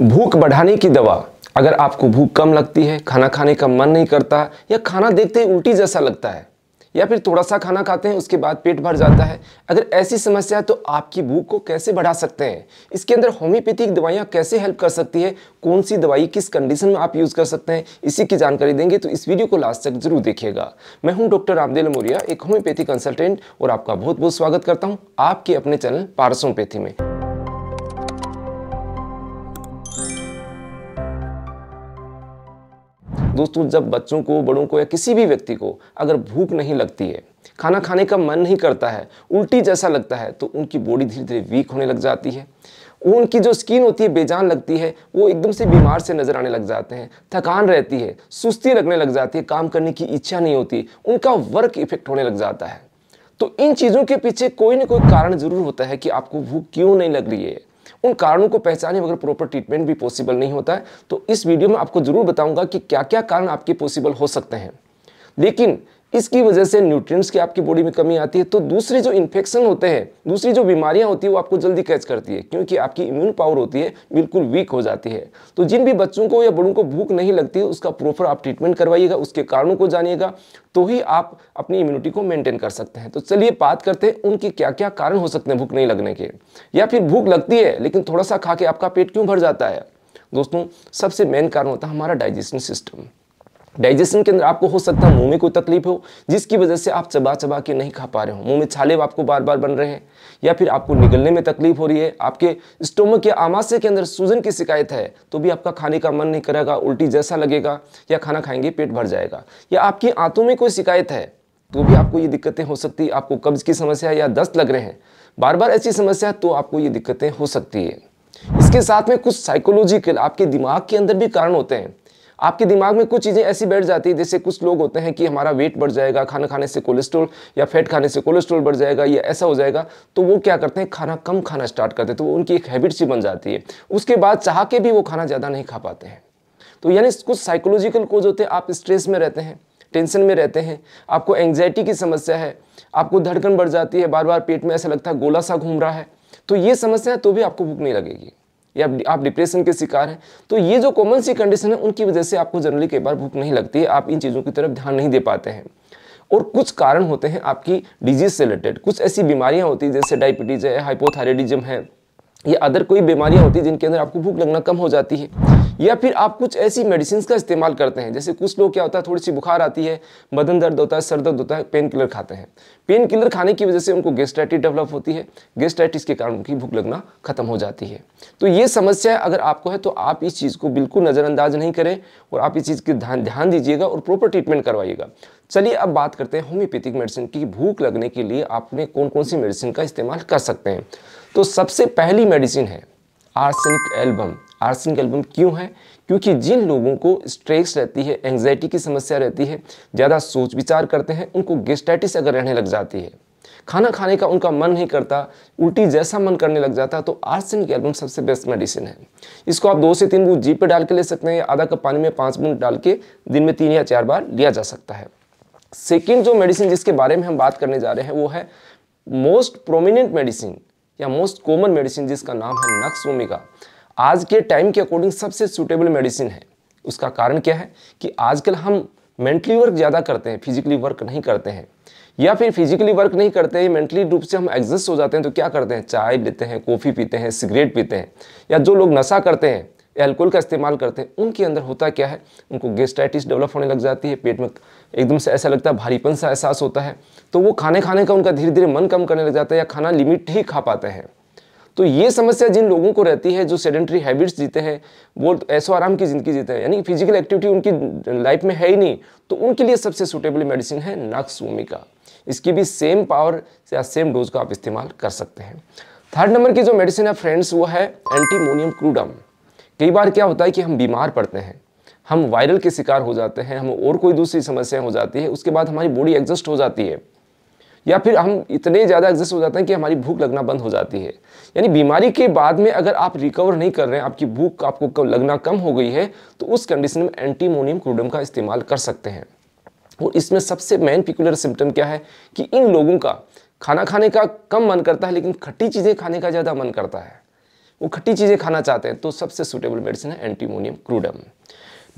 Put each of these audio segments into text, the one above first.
भूख बढ़ाने की दवा अगर आपको भूख कम लगती है खाना खाने का मन नहीं करता या खाना देखते ही उल्टी जैसा लगता है या फिर थोड़ा सा खाना खाते हैं उसके बाद पेट भर जाता है अगर ऐसी समस्या है तो आपकी भूख को कैसे बढ़ा सकते हैं इसके अंदर होम्योपैथिक दवाइयाँ कैसे हेल्प कर सकती है कौन सी दवाई किस कंडीशन में आप यूज़ कर सकते हैं इसी की जानकारी देंगे तो इस वीडियो को लास्ट तक जरूर देखिएगा मैं हूँ डॉक्टर रामदेल मौर्या एक होम्योपैथी कंसल्टेंट और आपका बहुत बहुत स्वागत करता हूँ आपके अपने चैनल पारसोपैथी में दोस्तों जब बच्चों को बड़ों को या किसी भी व्यक्ति को अगर भूख नहीं लगती है खाना खाने का मन नहीं करता है उल्टी जैसा लगता है तो उनकी बॉडी धीरे धीरे वीक होने लग जाती है उनकी जो स्किन होती है बेजान लगती है वो एकदम से बीमार से नज़र आने लग जाते हैं थकान रहती है सुस्ती लगने लग जाती है काम करने की इच्छा नहीं होती उनका वर्क इफेक्ट होने लग जाता है तो इन चीज़ों के पीछे कोई ना कोई कारण ज़रूर होता है कि आपको भूख क्यों नहीं लग रही है उन कारणों को पहचाने अगर प्रॉपर ट्रीटमेंट भी पॉसिबल नहीं होता है तो इस वीडियो में आपको जरूर बताऊंगा कि क्या क्या कारण आपके पॉसिबल हो सकते हैं लेकिन इसकी वजह से न्यूट्रिएंट्स की आपकी बॉडी में कमी आती है तो दूसरे जो इन्फेक्शन होते हैं दूसरी जो बीमारियां होती है वो आपको जल्दी कैच करती है क्योंकि आपकी इम्यून पावर होती है बिल्कुल वीक हो जाती है तो जिन भी बच्चों को या बड़ों को भूख नहीं लगती है उसका प्रॉपर आप ट्रीटमेंट करवाइएगा उसके कारणों को जानिएगा तो ही आप अपनी इम्यूनिटी को मेंटेन कर सकते हैं तो चलिए बात करते हैं उनके क्या क्या कारण हो सकते हैं भूख नहीं लगने के या फिर भूख लगती है लेकिन थोड़ा सा खा के आपका पेट क्यों भर जाता है दोस्तों सबसे मेन कारण होता है हमारा डाइजेशन सिस्टम डाइजेशन के अंदर आपको हो सकता है मुंह में कोई तकलीफ हो जिसकी वजह से आप चबा चबा के नहीं खा पा रहे हो मुंह में छाले आपको बार बार बन रहे हैं या फिर आपको निगलने में तकलीफ हो रही है आपके स्टोमक या आमाशय के अंदर सूजन की शिकायत है तो भी आपका खाने का मन नहीं करेगा उल्टी जैसा लगेगा या खाना खाएंगे पेट भर जाएगा या आपकी आंतों में कोई शिकायत है तो भी आपको ये दिक्कतें हो सकती है आपको कब्ज की समस्या या दस्त लग रहे हैं बार बार ऐसी समस्या तो आपको ये दिक्कतें हो सकती है इसके साथ में कुछ साइकोलॉजिकल आपके दिमाग के अंदर भी कारण होते हैं आपके दिमाग में कुछ चीज़ें ऐसी बैठ जाती है जैसे कुछ लोग होते हैं कि हमारा वेट बढ़ जाएगा खाना खाने से कोलेस्ट्रोल या फैट खाने से कोलेस्ट्रोल बढ़ जाएगा या ऐसा हो जाएगा तो वो क्या करते हैं खाना कम खाना स्टार्ट करते हैं तो वो उनकी एक हैबिट सी बन जाती है उसके बाद चाह के भी वो खाना ज़्यादा नहीं खा पाते हैं तो यानी कुछ साइकोलॉजिकल कोज होते हैं आप स्ट्रेस में रहते हैं टेंशन में रहते हैं आपको एंग्जाइटी की समस्या है आपको धड़कन बढ़ जाती है बार बार पेट में ऐसा लगता है गोला सा घूम रहा है तो ये समस्या है तो भी आपको भूख नहीं लगेगी या आप डिप्रेशन के शिकार हैं तो ये जो कॉमन सी कंडीशन है उनकी वजह से आपको जनरली कई बार भूख नहीं लगती है आप इन चीज़ों की तरफ ध्यान नहीं दे पाते हैं और कुछ कारण होते हैं आपकी डिजीज से रिलेटेड कुछ ऐसी बीमारियां होती हैं जैसे डायबिटीज़ है हाइपोथायरेडिज्म है या अदर कोई बीमारियां होती हैं जिनके अंदर आपको भूख लगना कम हो जाती है या फिर आप कुछ ऐसी मेडिसिन का इस्तेमाल करते हैं जैसे कुछ लोग क्या होता है थोड़ी सी बुखार आती है बदन दर्द होता है सर दर्द होता है पेन किलर खाते हैं पेन किलर खाने की वजह से उनको गेस्ट्राइटिस डेवलप होती है गेस्ट्राइटिस के कारण उनकी भूख लगना खत्म हो जाती है तो ये समस्या अगर आपको है तो आप इस चीज़ को बिल्कुल नज़रअंदाज नहीं करें और आप इस चीज़ की ध्यान दीजिएगा और प्रॉपर ट्रीटमेंट करवाइएगा चलिए अब बात करते हैं होम्योपैथिक मेडिसिन की भूख लगने के लिए आपने कौन कौन सी मेडिसिन का इस्तेमाल कर सकते हैं तो सबसे पहली मेडिसिन है आर्सेनिक एल्बम आर्सेनिक एल्बम क्यों है क्योंकि जिन लोगों को स्ट्रेस रहती है एंग्जाइटी की समस्या रहती है ज़्यादा सोच विचार करते हैं उनको गेस्टाइटिस अगर रहने लग जाती है खाना खाने का उनका मन नहीं करता उल्टी जैसा मन करने लग जाता तो आर्सेनिक एल्बम सबसे बेस्ट मेडिसिन है इसको आप दो से तीन बूंद जी पे डाल के ले सकते हैं आधा कप पानी में पाँच बूंद डाल के दिन में तीन या चार बार लिया जा सकता है सेकेंड जो मेडिसिन जिसके बारे में हम बात करने जा रहे हैं वो है मोस्ट प्रोमिनेंट मेडिसिन या मोस्ट कॉमन मेडिसिन जिसका नाम है नक्स ओमेगा आज के टाइम के अकॉर्डिंग सबसे सूटेबल मेडिसिन है उसका कारण क्या है कि आजकल हम मेंटली वर्क ज़्यादा करते हैं फिजिकली वर्क नहीं करते हैं या फिर फिजिकली वर्क नहीं करते हैं मेंटली रूप से हम एग्जस्ट हो जाते हैं तो क्या करते हैं चाय लेते हैं कॉफ़ी पीते हैं सिगरेट पीते हैं या जो लोग नशा करते हैं एल्कोहल का इस्तेमाल करते हैं उनके अंदर होता क्या है उनको गेस्टाइटिस डेवलप होने लग जाती है पेट में एकदम से ऐसा लगता है भारीपन सा एहसास होता है तो वो खाने खाने का उनका धीरे धीरे मन कम करने लग जाता है या खाना लिमिट ही खा पाते हैं तो ये समस्या जिन लोगों को रहती है जो सेडेंट्री हैबिट्स जीते हैं वो ऐसो आराम की ज़िंदगी जीते हैं यानी फिजिकल एक्टिविटी उनकी लाइफ में है ही नहीं तो उनके लिए सबसे सुटेबल मेडिसिन है नागसूमी का इसकी भी सेम पावर या सेम डोज का आप इस्तेमाल कर सकते हैं थर्ड नंबर की जो मेडिसिन है फ्रेंड्स वो है एंटीमोनियम क्रूडम कई बार क्या होता है कि हम बीमार पड़ते हैं हम वायरल के शिकार हो जाते हैं हम और कोई दूसरी समस्या हो जाती है उसके बाद हमारी बॉडी एग्जस्ट हो जाती है या फिर हम इतने ज़्यादा एग्जिस्ट हो जाते हैं कि हमारी भूख लगना बंद हो जाती है यानी बीमारी के बाद में अगर आप रिकवर नहीं कर रहे हैं आपकी भूख आपको लगना कम हो गई है तो उस कंडीशन में एंटीमोनियम क्रूडम का इस्तेमाल कर सकते हैं और इसमें सबसे मेन पिकुलर सिम्टम क्या है कि इन लोगों का खाना खाने का कम मन करता है लेकिन खट्टी चीज़ें खाने का ज़्यादा मन करता है वो खट्टी चीज़ें खाना चाहते हैं तो सबसे सुटेबल मेडिसिन है एंटीमोनियम क्रूडम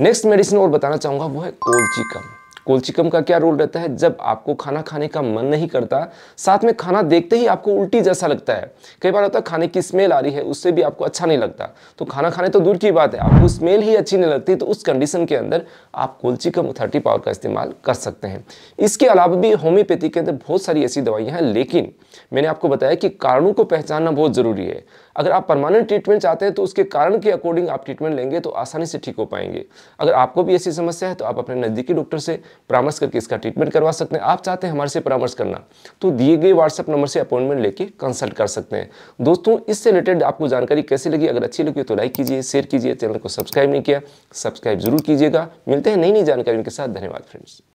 नेक्स्ट मेडिसिन और बताना चाहूँगा वो है कोल्चिकम कोलचिकम का क्या रोल रहता है जब आपको खाना खाने का मन नहीं करता साथ में खाना देखते ही आपको उल्टी जैसा लगता है कई बार होता है खाने की स्मेल आ रही है उससे भी आपको अच्छा नहीं लगता तो खाना खाने तो दूर की बात है आपको स्मेल ही अच्छी नहीं लगती तो उस कंडीशन के अंदर आप कोलचिकम थर्टी पावर का इस्तेमाल कर सकते हैं इसके अलावा भी होम्योपैथी के अंदर बहुत सारी ऐसी दवाइयाँ हैं लेकिन मैंने आपको बताया कि कारणों को पहचानना बहुत ज़रूरी है अगर आप परमानेंट ट्रीटमेंट चाहते हैं तो उसके कारण के अकॉर्डिंग आप ट्रीटमेंट लेंगे तो आसानी से ठीक हो पाएंगे अगर आपको भी ऐसी समस्या है तो आप अपने नज़दीकी डॉक्टर से परामर्श करके इसका ट्रीटमेंट करवा सकते हैं आप चाहते हैं हमारे से परामर्श करना तो दिए गए व्हाट्सअप नंबर से अपॉइंटमेंट लेके कंसल्ट कर सकते हैं दोस्तों इससे रिलेटेड आपको जानकारी कैसी लगी अगर अच्छी लगी तो लाइक कीजिए शेयर कीजिए चैनल को सब्सक्राइब नहीं किया सब्सक्राइब जरूर कीजिएगा मिलते हैं नई नई जानकारी के साथ धन्यवाद फ्रेंड्स